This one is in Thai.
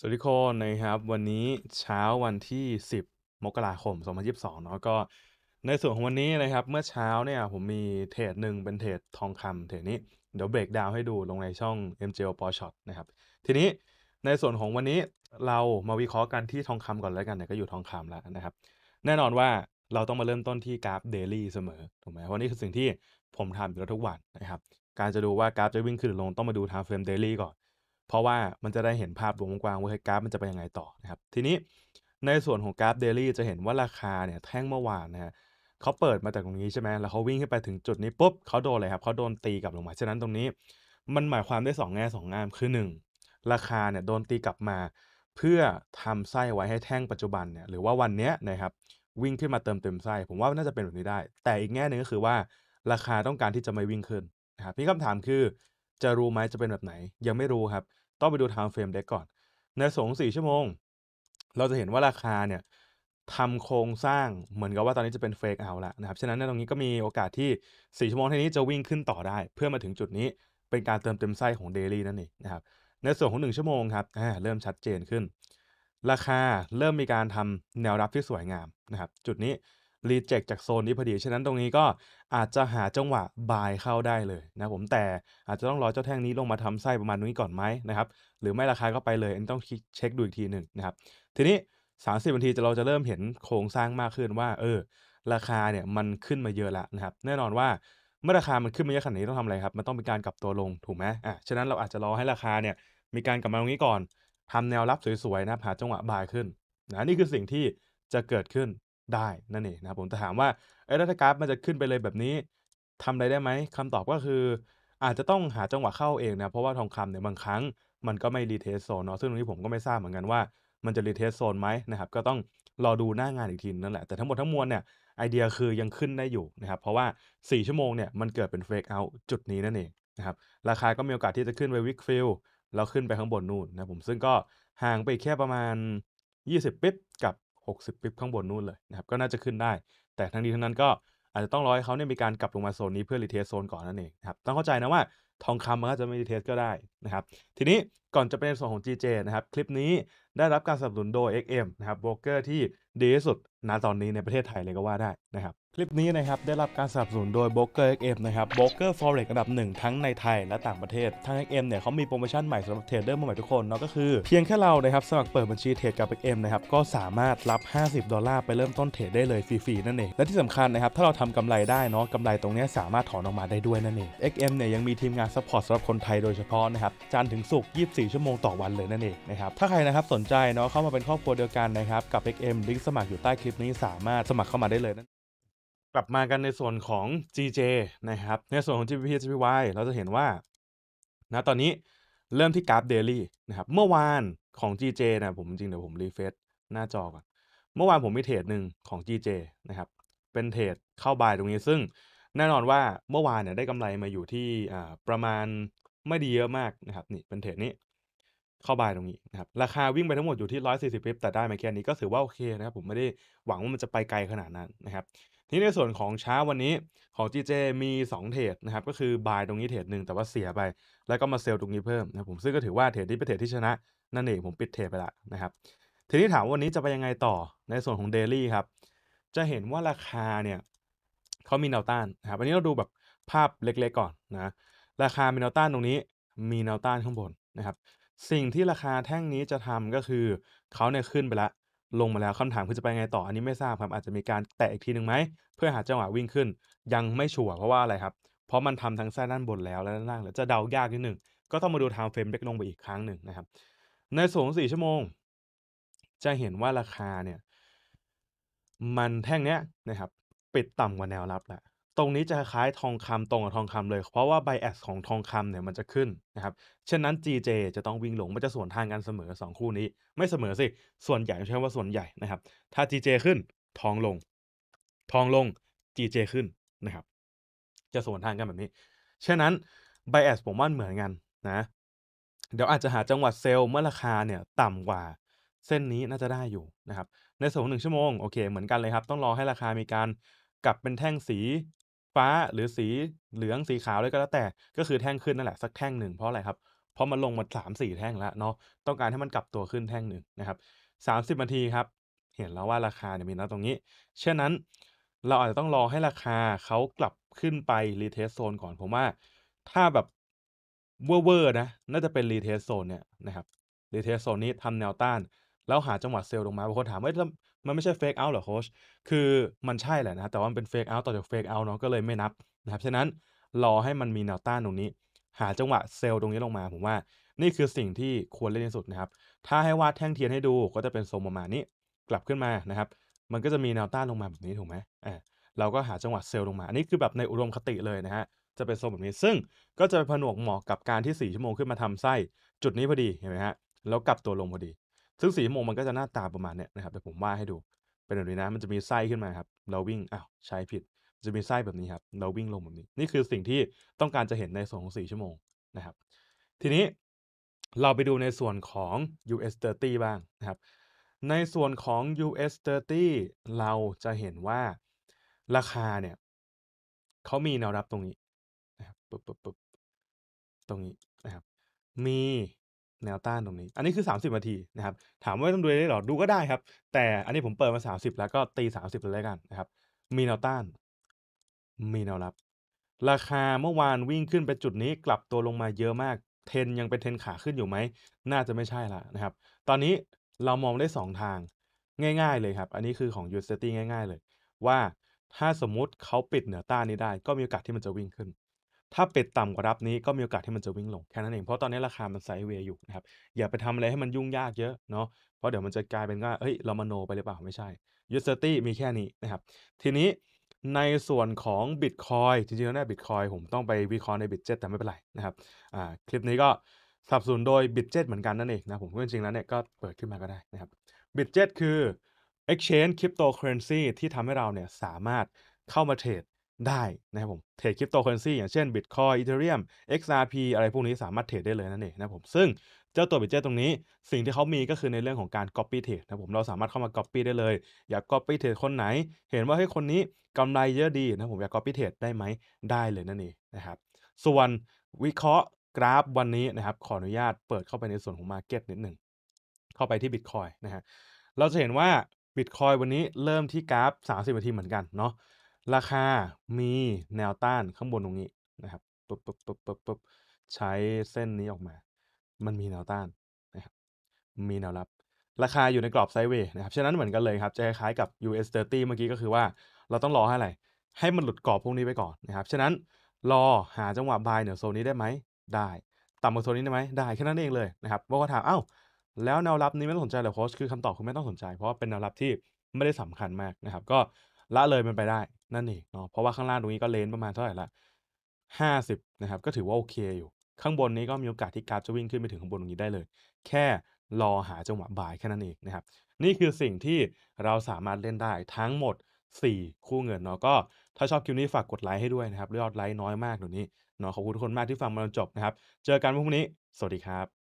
สวัสดีคนนะครับวันนี้เช้าวันที่ 10 มกราคม 2022เนาะก็ในส่วนของวันนี้นะครับเมื่อเช้าเนี่ยผมมีเทรดหนึ่งเป็นเทรดทองคำเทรดนี้เดี๋ยวเบรกดาวให้ดูลงในช่อง MJO p o Shot นะครับทีนี้ในส่วนของวันนี้เรามาวิเคราะห์กันที่ทองคำก่อนแล้วกันเนี่ยก็อยู่ทองคำแล้วนะครับ แน่นอนว่าเราต้องมาเริ่มต้นที่กราฟเดลี่เสมอถูกไหมเพราะนี่คือสิ่งที่ผมทำอยู่ทุกวันนะครับการจะดูว่ากราฟจะวิ่งขึ้นหรือลงต้องมาดูทางเฟรมเดลี่ก่อนเพราะว่ามันจะได้เห็นภาพรวมกว้างว่ากราฟ มันจะไปยังไงต่อนะครับทีนี้ในส่วนของกราฟเดลี่จะเห็นว่าราคาเนี่ยแท่งเมื่อวานนะฮะเขาเปิดมาจากตรงนี้ใช่ไหมแล้วเขาวิ่งขึ้นไปถึงจุดนี้ปุ๊บเขาโดนเลยครับเขาโดนตีกลับลงมาฉะนั้นตรงนี้มันหมายความได้ 2แง่2งามคือ1 ราคาเนี่ยโดนตีกลับมาเพื่อทำไส้ไว้ให้แท่งปัจจุบันเนี่ยหรือว่าวันเนี้ยนะครับวิ่งขึ้นมาเติมเต็มไส้ผมว่าน่าจะเป็นแบบนี้ได้ แต่อีกแง่หนึ่งก็คือว่าราคาต้องการที่จะไม่วิ่งขึ้นนะครับนี่คำถามคือจะรู้ไหมจะเป็นแบบไหน ยังไม่รู้ครับ ต้องไปดู time frame เด็กก่อน ในสงสี่ชั่วโมง เราจะเห็นว่าราคาเนี่ยทำโครงสร้างเหมือนกับว่าตอนนี้จะเป็นเฟกเอาละนะครับฉะนั้นตรงนี้ก็มีโอกาสที่ 4 ชั่วโมงทีานี้จะวิ่งขึ้นต่อได้ เพื่อมาถึงจุดนี้เป็นการเติมเต็มไส้ของเดลี่นั่นเองนะครับ ในส่วนของ 1 ชั่วโมงครับเริ่มชัดเจนขึ้น ราคาเริ่มมีการทำแนวรับที่สวยงามนะครับ จุดนี้รีเจ็คจากโซนนี้พอดี ฉะนั้นตรงนี้ก็อาจจะหาจังหวะบายเข้าได้เลยนะ ผมแต่อาจจะต้องรอเจ้าแท่งนี้ลงมาทำไส้ประมาณนี้ก่อนไหมนะครับ หรือไม่ราคาก็ไปเลยอันต้องเช็คดูอีกทีหนึ่งนะครับ ทีนี้ 30นาทีจะเราจะเริ่มเห็นโครงสร้างมากขึ้นว่า เออราคาเนี่ยมันขึ้นมาเยอะแล้วนะครับ แน่นอนว่าเมื่อราคามันขึ้นมาเยอะขนาดนี้ต้องทำอะไรครับ มันต้องมีการกลับตัวลงถูกไหมอ่ะฉะนั้นเราอาจจะรอให้ราคาเนี่ยมีการกลับมาตรงนี้ก่อน ทำแนวรับสวยๆนะหาจังหวะบายขึ้นนะนี่คือสิ่งที่จะเกิดขึ้นได้นั่นเองนะครับผมแต่ถามว่าเอ้รถ้ากราฟมันจะขึ้นไปเลยแบบนี้ทำอะไรได้ไหมคำตอบก็คือ อาจจะต้องหาจังหวะเข้าเองนะเพราะว่าทองคำเนี่ยบางครั้งมันก็ไม่รีเทสโซนเนาะซึ่งตรงนี้ผมก็ไม่ทราบเหมือนกันว่า มันจะรีเทสโซนไหมนะครับก็ต้องรอดูหน้างานอีกทีนั่นแหละแต่ทั้งหมดทั้งมวลเนี่ยไอเดียคือยังขึ้นได้อยู่นะครับเพราะว่า 4 ชั่วโมงเนี่ยมันเกิดเป็นรคเอา u ์จุดนี้นั่นเองนะครับราคาก็มีโอกาสที่จะขึ้นไปวิกฟิลแล้วขึ้นไปข้างบนนู่นนะผมซึ่งก็ห่างไปแค่ประมาณ 20ปิ๊บกับ60ปิบข้างบนนู่นเลยนะครับก็น่าจะขึ้นได้ แต่ทั้งนี้ทั้งนั้นก็อาจจะต้องรอให้เขาเนี่ยมีการกลับลงมาโซนนี้เพื่อรีเทสโซนก่อนนั่นเองนะครับต้องเข้าใจนะว่าทองคำมันก็จะไม่รีเทสก็ได้นะครับทีนี้ก่อนจะเป็นส่วนของ GJ นะครับ คลิปนี้ได้รับการสนับสนุนโดย XM นะครับโบรกเกอร์ที่ดีที่สุดณตอนนี้ในประเทศไทยเลยก็ว่าได้นะครับคลิปนี้นะครับ ได้รับการสนับสนุนโดย b r o k e r XM นะครับ b r o k e r Forex อันดับหนึ่งทั้งในไทยและต่างประเทศทาง XM เนี่ยเขามีโปรโมชั่นใหม่สำหรับเทรดเดอร์มาใหม่ทุกคนเนาะก็คือเพียงแค่เรานะครับ สมัครเปิดบัญชีเทรดกับ XM นะครับ ก็สามารถรับ 50 ดอลลาร์ไปเริ่มต้นเทรดได้เลยฟรีๆ นั่นเองและที่สำคัญนะครับถ้าเราทำกำไรได้เนาะกำไรตรงนี้สามารถถอนออกมาได้ด้วยนั่นเอง XM เนี่ยยังมีทีมงานซัพพอร์ตสำหรับคนไทยโดยเฉพาะนะครับจันถึงศุกร์24 ชั่วโมงต่อวันเลยนั่นเองนะครับถ้าใครนะครับสนใจเนาะเข้ามาเป็นครอบครัวเดียวกันนะครับกับ XM ลิงก์สมัครอยู่ใต้คลิปนี้สามารถสมัครเข้ามาได้เลยนะกลับมากันในส่วนของ GJ นะครับ ในส่วนของ g p t GPY เราจะเห็นว่า นะ ตอนนี้ เริ่มที่กราฟเดลี่นะครับ เมื่อวานของ GJ นะผมจริง เดี๋ยวผมรีเฟซหน้าจอก่อนเมื่อวานผมมีเทรดหนึ่งของ GJ นะครับ เป็นเทรดเข้าบายตรงนี้ ซึ่ง แน่นอนว่าเมื่อวานเนี่ยได้กำไรมาอยู่ที่ประมาณไม่ดีเยอะมากนะครับ นี่เป็นเทรดนี้ เข้าบายตรงนี้นะครับ ราคาวิ่งไปทั้งหมดอยู่ที่ 140 p ิปแต่ได้มาแค่นี้ก็ถือว่าโอเค นะครับ ผมไม่ได้หวังว่ามันจะไปไกลขนาดนั้นนะครับนี่ในส่วนของเช้าวันนี้ของ GJ มี2เทรดนะครับก็คือบายตรงนี้เทรดหนึ่งแต่ว่าเสียไป แล้วก็มาเซลตรงนี้เพิ่มนะผมซึ่งก็ถือว่าเทรดที่เป็นเทรดที่ชนะนั่นเองผมปิดเทรดไปละนะครับทีนี้ถามวันนี้จะไปยังไงต่อในส่วนของเดลี่ครับจะเห็นว่าราคาเนี่ยเขามีแนวต้านนะครับอันนี้เราดูแบบภาพเล็กๆก่อนนะราคามีแนวต้านตรงนี้มีแนวต้านข้างบนนะครับสิ่งที่ราคาแท่งนี้จะทำก็คือเขาเนี่ยขึ้นไปแล้วลงมาแล้วคำถามคือจะไปไงต่ออันนี้ไม่ทราบครับ อาจจะมีการแตะอีกทีหนึ่งไหม เพื่อหาจังหวะวิ่งขึ้น ยังไม่ชัวร์เพราะว่าอะไรครับ เพราะมันทำทั้งไส้ด้านบนแล้ว และด้านล่างแล้วจะเดายากนิดหนึ่งก็ต้องมาดูไทม์เฟรมเล็กลงไปอีกครั้งหนึ่งนะครับ ในส่วนงสี่ชั่วโมง จะเห็นว่าราคาเนี่ย มันแท่งเนี้ยนะครับปิดต่ำกว่าแนวรับแหละตรงนี้จะคล้ายทองคำตรงกับทองคำเลยเพราะว่าไบแอสของทองคำเนี่ยมันจะขึ้นนะครับเช่นนั้น GJ จะต้องวิ่งลงมันจะสวนทางกันเสมอ2คู่นี้ ไม่เสมอสิส่วนใหญ่ใช่ว่าส่วนใหญ่นะครับถ้า GJ ขึ้นทองลงทองลง GJ ขึ้นนะครับ จะสวนทางกันแบบนี้เช่นนั้นไบแอสผมว่าเหมือนกันนะ เดี๋ยวอาจจะหาจังหวัดเซลล์เมื่อราคาเนี่ยต่ำกว่าเส้นนี้น่าจะได้อยู่นะครับ ในส่วนหนึ่งชั่วโมงโอเค เหมือนกันเลยครับ ต้องรอให้ราคามีการกลับเป็นแท่งสีฟ้าหรือสีเหลืองสีขาวเลยก็แล้วแต่ก็คือแท่งขึ้นนั่นแหละสักแท่งหนึ่งเพราะอะไรครับ เพราะมันลงมา3ามสี่แท่งแล้วเนาะต้องการให้มันกลับตัวขึ้นแท่งหนึ่งนะครับ 30นาทีครับ เห็นแล้วว่าราคาเนี่ยมีนะตรงนี้ เช่นนั้นเราอาจจะต้องรอให้ราคาเขากลับขึ้นไปรีเทสโซนก่อน ผมว่าถ้าแบบเวอร์์นะ น่าจะเป็นรีเทสโซนเนี่ยนะครับรีเทสโซนนี้ทำแนวต้านแล้วหาจังหวะเซลล์ลงมาบางคนถามว่ามันไม่ใช่เฟกเอาท์หรอโค้ชคือมันใช่แหละนะ แต่ว่ามันเป็นเฟกเอาท์ต่อจากเฟกเอาท์เนาะ ก็เลยไม่นับนะครับ ฉะนั้นรอให้มันมีแนวต้านตรงนี้ หาจังหวะเซลล์ตรงนี้ลงมา ผมว่า นี่คือสิ่งที่ควรเล่นที่สุดนะครับ ถ้าให้วาดแท่งเทียนให้ดู ก็จะเป็นทรงประมาณนี้ กลับขึ้นมานะครับ มันก็จะมีแนวต้านลงมาแบบนี้ถูกไหมอ่าเราก็หาจังหวะเซลล์ลงมา อันนี้คือแบบในอุดมคติเลยนะฮะ จะเป็นทรงแบบนี้ ซึ่งก็จะปผนวกเหมาะกับการที่4ชั่วโมงขึ้นมาทำไส้จุดนี้พอดีเห็นไหมฮะแล้วกลับตัวลงพอดีซึ่งสีม่วงมันก็จะหน้าตาประมาณเนี้ยนะครับ แต่ผมวาดให้ดู เป็นแบบนี้นะ มันจะมีไส้ขึ้นมาครับเราวิ่งอ้าวใช้ผิดจะมีไส้แบบนี้ครับเราวิ่งลงแบบนี้ นี่คือสิ่งที่ต้องการจะเห็นในส่วนของ่ชั่วโมงนะครับ ทีนี้เราไปดูในส่วนของ US 30บ้างนะครับในส่วนของ US 30เราจะเห็นว่าราคาเนี่ย เขามีแนวรับตรงนี้นะครับปุ๊บปุ๊บปุ๊บตรงนี้นะครับ มีแนวต้านตรงนี้ อันนี้คือ 30นาทีนะครับ ถามว่าต้องดูได้หรอดูก็ได้ครับ แต่อันนี้ผมเปิดมา 30 แล้วก็ตี30เลยแล้วกันนะครับ มีแนวต้าน มีแนวรับ ราคาเมื่อวานวิ่งขึ้นไปจุดนี้กลับตัวลงมาเยอะมาก เทนยังเป็นเทนขาขึ้นอยู่ไหม น่าจะไม่ใช่ละนะครับ ตอนนี้เรามองได้ 2 ทางง่าย ๆ เลยครับ อันนี้คือของยูสเตตี้ง่ายๆ เลย ว่าถ้าสมมุติเขาปิดเหนือต้านนี้ได้ ก็มีโอกาสที่มันจะวิ่งขึ้นถ้าเป็ดต่ำกว่ารับนี้ก็มีโอกาสที่มันจะวิ่งลงแค่นั้นเอง เพราะตอนนี้ราคามันไซด์เวย์อยู่นะครับ อย่าไปทำอะไรให้มันยุ่งยากเยอะเนาะเพราะเดี๋ยวมันจะกลายเป็นว่าเฮ้ย เรามาโนไปหรือเปล่าไม่ใช่ยูสเตอร์ตี้มีแค่นี้นะครับ ทีนี้ในส่วนของบิตคอยจริงๆแล้วเนี่ยบิตคอยผมต้องไปวิเคราะห์ในบิตเจ็ตแต่ไม่เป็นไรนะครับอ่าคลิปนี้ก็สับสนโดยบิตเจ็ตเหมือนกันนั่นเองนะผมจริงๆแล้วเนี่ยก็เปิดขึ้นมาก็ได้นะครับบิตเจ็ตคือ Exchange Cryptocurrency ที่ทำให้เราเนี่ยสามารถเข้ามาเทรดได้นะครับผม เทรดคริปโตเคอเรนซีอย่างเช่น Bitcoin Ethereum XRP อะไรพวกนี้สามารถเทรดได้เลยนั่นเองนะผมซึ่งเจ้าตัวบิตเจตรงนี้สิ่งที่เขามีก็คือในเรื่องของการ Copy Trade นะผมเราสามารถเข้ามา Copy ได้เลย อยาก Copy Trade คนไหน เห็นว่าให้คนนี้กำไรเยอะดีนะผมอยาก Copy Trade ได้ไหมได้เลยนั่นเองนะครับ ส่วนวิเคราะห์กราฟวันนี้นะครับ ขออนุญาตเปิดเข้าไปในส่วนของ Market นิดหนึ่งเข้าไปที่ Bitcoin นะฮะเราจะเห็นว่า Bitcoin วันนี้เริ่มที่กราฟ 30นาทีเหมือนกันเนาะราคา มีแนวต้านข้างบนตรงนี้นะครับปุ๊บปุ๊บปุ๊บปุ๊บปุ๊บใช้เส้นนี้ออกมา มันมีแนวต้านนะครับ มีแนวรับ ราคาอยู่ในกรอบไซด์เวย์นะครับ ฉะนั้นเหมือนกันเลยครับ จะคล้ายกับ US 30เมื่อกี้ก็คือว่า เราต้องรอให้อะไร ให้มันหลุดกรอบพวกนี้ไปก่อนนะครับ ฉะนั้นรอหาจังหวะบายเหนือโซนนี้ได้ไหม ได้ ต่ำกว่าโซนนี้ได้ไหม ได้ แค่นั้นเองเลยนะครับบางคนถามเอ้า แล้วแนวรับนี้ไม่ต้องสนใจเหรอโค้ช คือคำตอบคือไม่ต้องสนใจ เพราะว่าเป็นแนวรับที่ไม่ได้สำคัญมากนะครับ ก็ละเลยมันไปได้ นั่นเองเนาะเพราะว่าข้างล่างตรงนี้ก็เลนประมาณเท่าไหร่ละห้าสิบนะครับ ก็ถือว่าโอเคอยู่ ข้างบนนี้ก็มีโอกาสที่กราฟจะวิ่งขึ้นไปถึงข้างบนตรงนี้ได้เลย แค่รอหาจังหวะบ่ายแค่นั้นเองนะครับนี่คือสิ่งที่เราสามารถเล่นได้ทั้งหมด 4 คู่เงินเนาะก็ถ้าชอบคลิปนี้ฝากกดไลค์ให้ด้วยนะครับยอดไลค์น้อยมากตรงนี้เนาะขอบคุณทุกคนมากที่ฟังมาจนจบนะครับเจอกันพรุ่งนี้สวัสดีครับ